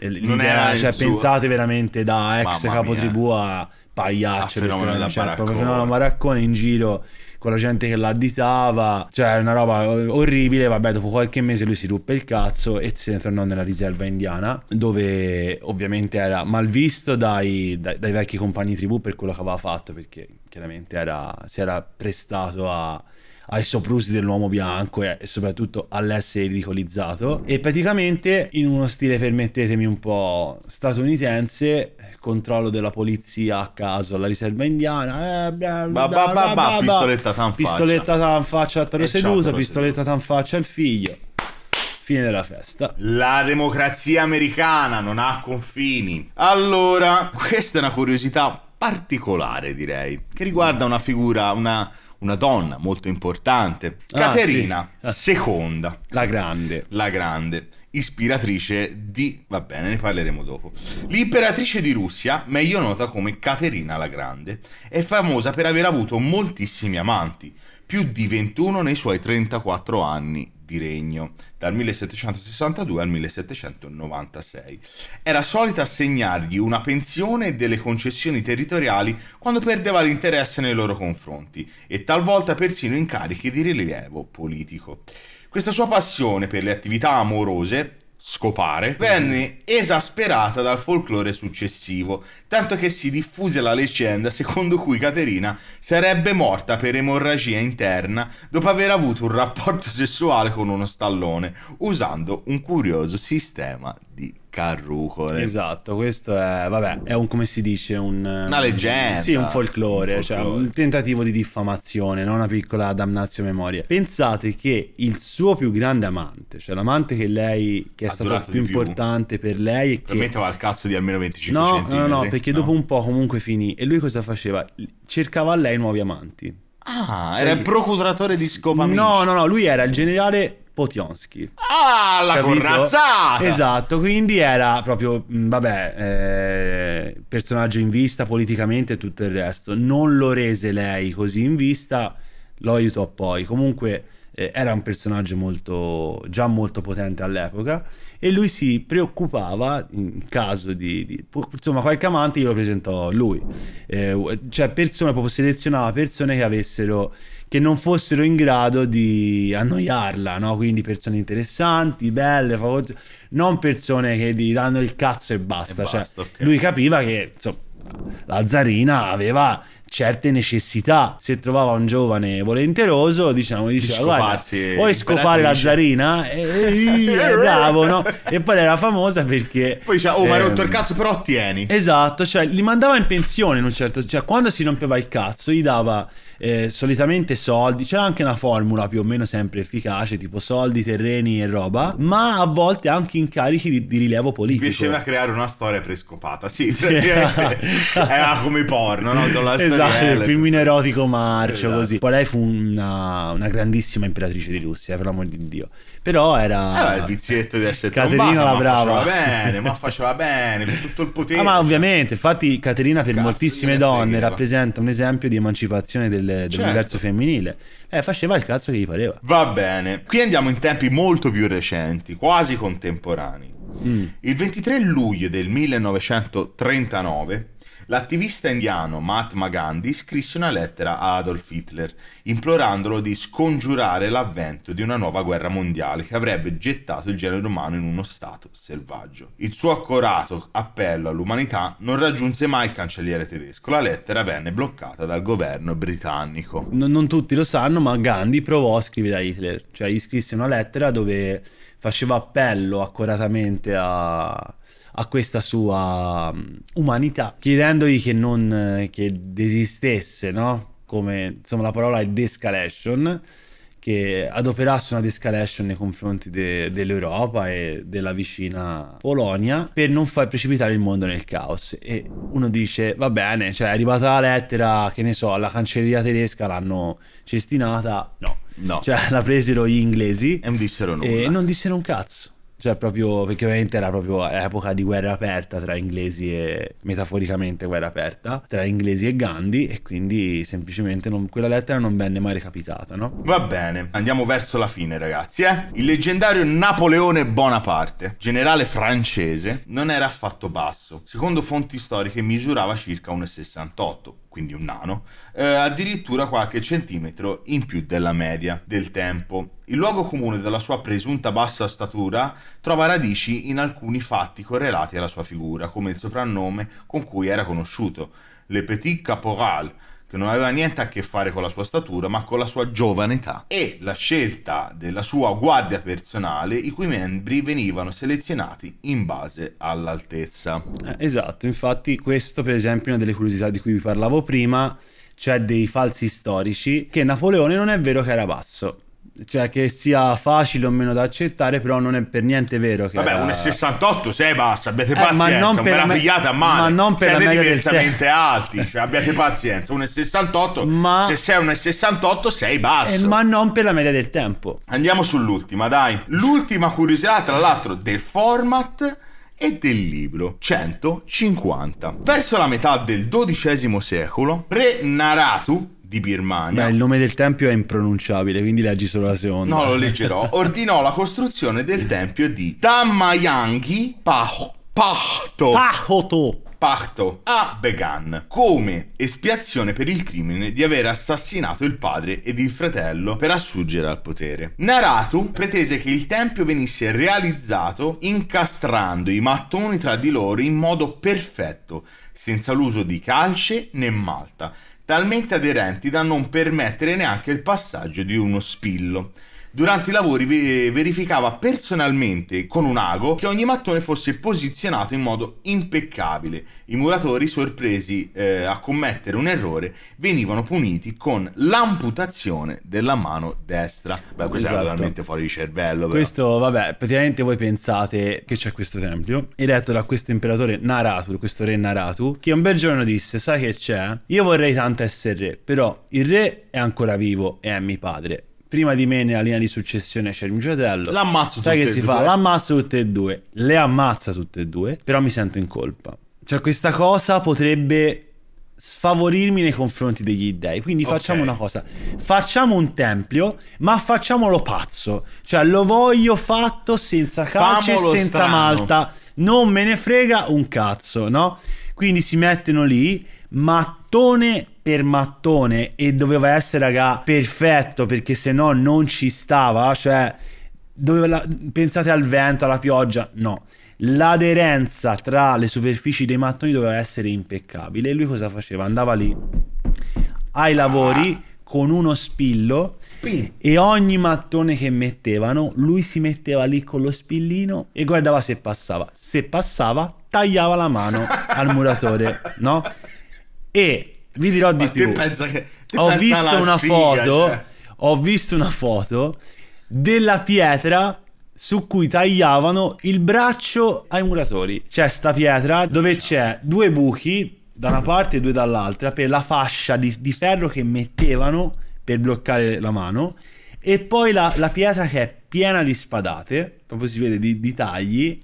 eh, l'idea, cioè, pensate suo. veramente da ex Mamma capotribù mia. a pagliaccio, a fenomeno da cioè, baraccone. fenomeno in giro con la gente che l'additava, cioè una roba eh, orribile, vabbè dopo qualche mese lui si ruppe il cazzo e se ne tornò nella riserva indiana dove ovviamente era malvisto dai, dai, dai vecchi compagni tribù per quello che aveva fatto perché chiaramente era, si era prestato a ai soprusi dell'uomo bianco e soprattutto all'essere ridicolizzato e praticamente in uno stile permettetemi un po' statunitense controllo della polizia a caso alla riserva indiana eh, bla, bla, bla, pistoletta tan pistoletta tan faccia a eh, seduto, pistoletta tan faccia al figlio fine della festa. La democrazia americana non ha confini. Allora, questa è una curiosità particolare, direi, che riguarda una figura, una una donna molto importante, ah, Caterina sì. II. Ah. La grande. La grande ispiratrice di... va bene, ne parleremo dopo. L'imperatrice di Russia, meglio nota come Caterina la Grande, è famosa per aver avuto moltissimi amanti, più di 21 nei suoi 34 anni di regno dal 1762 al 1796. Era solita assegnargli una pensione e delle concessioni territoriali quando perdeva l'interesse nei loro confronti e talvolta persino incarichi di rilievo politico. Questa sua passione per le attività amorose scopare, venne esasperata dal folklore successivo, tanto che si diffuse la leggenda secondo cui Caterina sarebbe morta per emorragia interna dopo aver avuto un rapporto sessuale con uno stallone, usando un curioso sistema di carrucole. Eh. Esatto, questo è, vabbè, è un, come si dice, un, una um, leggenda. Sì, un folklore, un folklore, cioè un tentativo di diffamazione, non una piccola damnazio memoria. Pensate che il suo più grande amante, cioè l'amante che lei, che è ha stato più importante per lei... E che metteva al cazzo di almeno 25 no, No, no, no, perché no. dopo un po' comunque finì. E lui cosa faceva? Cercava a lei nuovi amanti. Ah, cioè era il procuratore di Scopamici. No, no, no, lui era il generale Potionski. Ah, la capito? Esatto, quindi era proprio, mm, vabbè, eh, personaggio in vista politicamente e tutto il resto. Non lo rese lei così in vista, lo aiutò poi. Comunque eh, era un personaggio molto, già molto potente all'epoca e lui si preoccupava in caso di... di insomma, qualche amante glielo presentò lui. Eh, cioè, persone, proprio selezionava persone che avessero che non fossero in grado di annoiarla, no? Quindi persone interessanti, belle, favor... non persone che gli danno il cazzo e basta. E cioè, basta okay. Lui capiva che insomma, la zarina aveva certe necessità. Se trovava un giovane volenteroso, diciamo, diceva, guarda, vuoi scopare la zarina? E, e, e, bravo, no? E poi era famosa perché... Poi diceva, oh, ehm... ma hai rotto il ehm, cazzo, però tieni. Esatto, cioè, li mandava in pensione in un certo... Cioè, quando si rompeva il cazzo, gli dava eh, solitamente soldi, c'è anche una formula più o meno sempre efficace, tipo soldi, terreni e roba, ma a volte anche incarichi di, di rilevo politico. Riusciva a creare una storia prescopata, sì, cioè, era come porno, no? esatto, il filmino erotico marcio, esatto. così. Poi lei fu una, una, grandissima imperatrice di Russia, per l'amor di Dio. Però era... Eh, il vizietto di essere Caterina la brava. Ma faceva bene, ma faceva bene, con tutto il potere. Ah, ma ovviamente, infatti Caterina per Cazzo moltissime donne rappresenta un esempio di emancipazione del certo. dell'universo femminile. Eh, faceva il cazzo che gli pareva. Va bene, qui andiamo in tempi molto più recenti, quasi contemporanei. Mm. Il 23 luglio del 1939 L'attivista indiano Mahatma Gandhi scrisse una lettera a Adolf Hitler, implorandolo di scongiurare l'avvento di una nuova guerra mondiale che avrebbe gettato il genere umano in uno stato selvaggio. Il suo accorato appello all'umanità non raggiunse mai il cancelliere tedesco. La lettera venne bloccata dal governo britannico. Non, non tutti lo sanno, ma Gandhi provò a scrivere a Hitler, cioè gli scrisse una lettera dove faceva appello accuratamente a a questa sua mm, umanità, chiedendogli che non eh, che desistesse, no? Come insomma la parola è descalation, che adoperasse una descalation nei confronti de- dell'Europa e della vicina Polonia per non far precipitare il mondo nel caos. E uno dice: Va bene, cioè è arrivata la lettera, che ne so, alla cancelleria tedesca l'hanno cestinata. No. No. Cioè la presero gli inglesi. E non dissero nulla. E non dissero un cazzo. Cioè, proprio perché ovviamente era proprio epoca di guerra aperta tra inglesi e metaforicamente guerra aperta tra inglesi e Gandhi, e quindi semplicemente non, quella lettera non venne mai recapitata, no? Va bene, andiamo verso la fine, ragazzi. Eh? Il leggendario Napoleone Bonaparte, generale francese, non era affatto basso. Secondo fonti storiche, misurava circa 1,68 quindi un nano, eh, addirittura qualche centimetro in più della media del tempo. Il luogo comune della sua presunta bassa statura trova radici in alcuni fatti correlati alla sua figura, come il soprannome con cui era conosciuto, le Petit Caporal, che non aveva niente a che fare con la sua statura, ma con la sua giovane età e la scelta della sua guardia personale, i cui membri venivano selezionati in base all'altezza. Eh, esatto, infatti questo per esempio è una delle curiosità di cui vi parlavo prima, cioè dei falsi storici, che Napoleone non è vero che era basso cioè che sia facile o meno da accettare, però non è per niente vero che Vabbè, era... 1,68 Seba, abbiate eh, pazienza, ma non per la me... pigliata a male. Ma non per Siete la diversamente del... alti, cioè abbiate pazienza, 1,68, ma... se sei 1,68 sei basso. Eh, ma non per la media del tempo. Andiamo sull'ultima, dai. L'ultima curiosità tra l'altro del format e del libro 150. Verso la metà del XII secolo, Re Naratu di Birmania. Beh, il nome del tempio è impronunciabile, quindi leggi solo la seconda. No, lo leggerò. Ordinò la costruzione del tempio di Tamayangi Pah- Pahto. Pahoto. Pacto a Began come espiazione per il crimine di aver assassinato il padre ed il fratello per assurgere al potere. Naratu pretese che il tempio venisse realizzato incastrando i mattoni tra di loro in modo perfetto, senza l'uso di calce né malta, talmente aderenti da non permettere neanche il passaggio di uno spillo. Durante i lavori verificava personalmente con un ago che ogni mattone fosse posizionato in modo impeccabile. I muratori, sorpresi eh, a commettere un errore, venivano puniti con l'amputazione della mano destra. Beh, questo esatto. è totalmente fuori di cervello. Però. Questo, vabbè, praticamente voi pensate che c'è questo tempio, eletto da questo imperatore Naratu, questo re Naratu, che un bel giorno disse, sai che c'è? Io vorrei tanto essere re, però il re è ancora vivo e è mio padre prima di me nella linea di successione c'è il mio fratello. L'ammazzo tutte e due. Sai che si fa? L'ammazzo tutte e due. Le ammazza tutte e due, però mi sento in colpa. Cioè questa cosa potrebbe sfavorirmi nei confronti degli dèi. Quindi okay. facciamo una cosa: facciamo un tempio, ma facciamolo pazzo. Cioè, lo voglio fatto senza calce e senza strano. malta. Non me ne frega un cazzo, no? Quindi si mettono lì mattone per mattone e doveva essere raga perfetto perché se no non ci stava cioè doveva, pensate al vento alla pioggia no l'aderenza tra le superfici dei mattoni doveva essere impeccabile e lui cosa faceva andava lì ai lavori con uno spillo e ogni mattone che mettevano, lui si metteva lì con lo spillino e guardava se passava. Se passava, tagliava la mano al muratore, no? E vi dirò di più. Che, ho visto una sfiga, foto. Cioè. Ho visto una foto della pietra su cui tagliavano il braccio ai muratori. C'è sta pietra dove c'è due buchi da una parte e due dall'altra per la fascia di, di ferro che mettevano per bloccare la mano e poi la, la, pietra che è piena di spadate, proprio si vede di, di tagli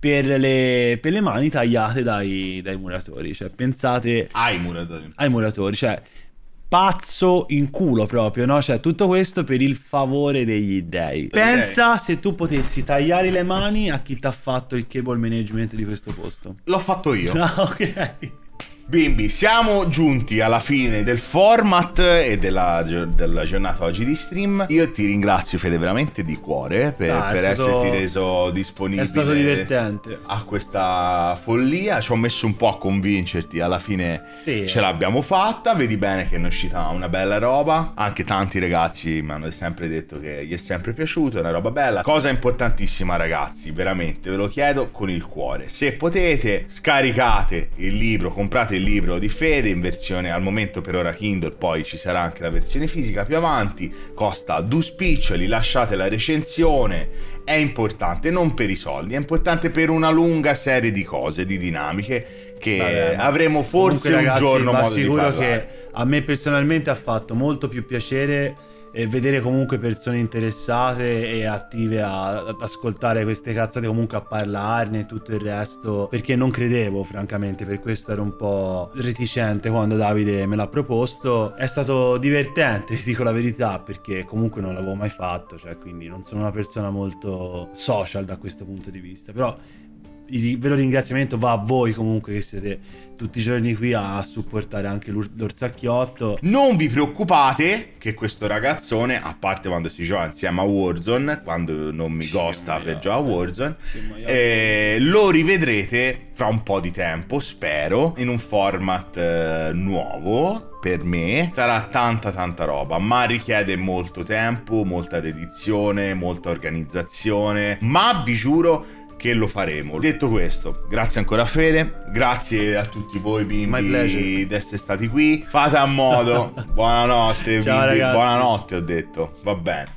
per le, per le mani tagliate dai, dai, muratori. Cioè, pensate... Ai muratori. Ai muratori, cioè... Pazzo in culo proprio, no? Cioè, tutto questo per il favore degli dei. Pensa se tu potessi tagliare le mani a chi ti ha fatto il cable management di questo posto. L'ho fatto io. No, ah, ok. Bimbi, siamo giunti alla fine del format e della, della, giornata oggi di stream. Io ti ringrazio, Fede, veramente di cuore per, ah, per stato... esserti reso disponibile. È stato divertente. A questa follia. Ci ho messo un po' a convincerti. Alla fine sì, ce l'abbiamo fatta. Vedi bene che è uscita una bella roba. Anche tanti ragazzi mi hanno sempre detto che gli è sempre piaciuto. È una roba bella. Cosa importantissima, ragazzi, veramente ve lo chiedo con il cuore. Se potete, scaricate il libro, comprate il il libro di Fede in versione al momento per ora Kindle, poi ci sarà anche la versione fisica più avanti, costa due spiccioli, lasciate la recensione, è importante non per i soldi, è importante per una lunga serie di cose, di dinamiche che Vabbè, avremo forse comunque, un ragazzi, giorno modo di parlare. sicuro che a me personalmente ha fatto molto più piacere e vedere comunque persone interessate e attive a, ad ascoltare queste cazzate, comunque a parlarne e tutto il resto, perché non credevo francamente, per questo ero un po' reticente quando Davide me l'ha proposto. È stato divertente, dico la verità, perché comunque non l'avevo mai fatto, cioè quindi non sono una persona molto social da questo punto di vista, però il vero ringraziamento va a voi comunque che siete tutti i giorni qui a supportare anche l'orsacchiotto. Non vi preoccupate che questo ragazzone, a parte quando si gioca insieme a Warzone, quando non mi costa per giocare a Warzone, eh, lo rivedrete fra un po' di tempo, spero, in un format eh, nuovo per me sarà tanta tanta roba ma richiede molto tempo molta dedizione molta organizzazione ma vi giuro che lo faremo. Detto questo, grazie ancora a Fede, grazie a tutti voi bimbi di essere stati qui. Fate a modo. buonanotte, Ciao, bimbi, ragazzi. buonanotte ho detto. Va bene.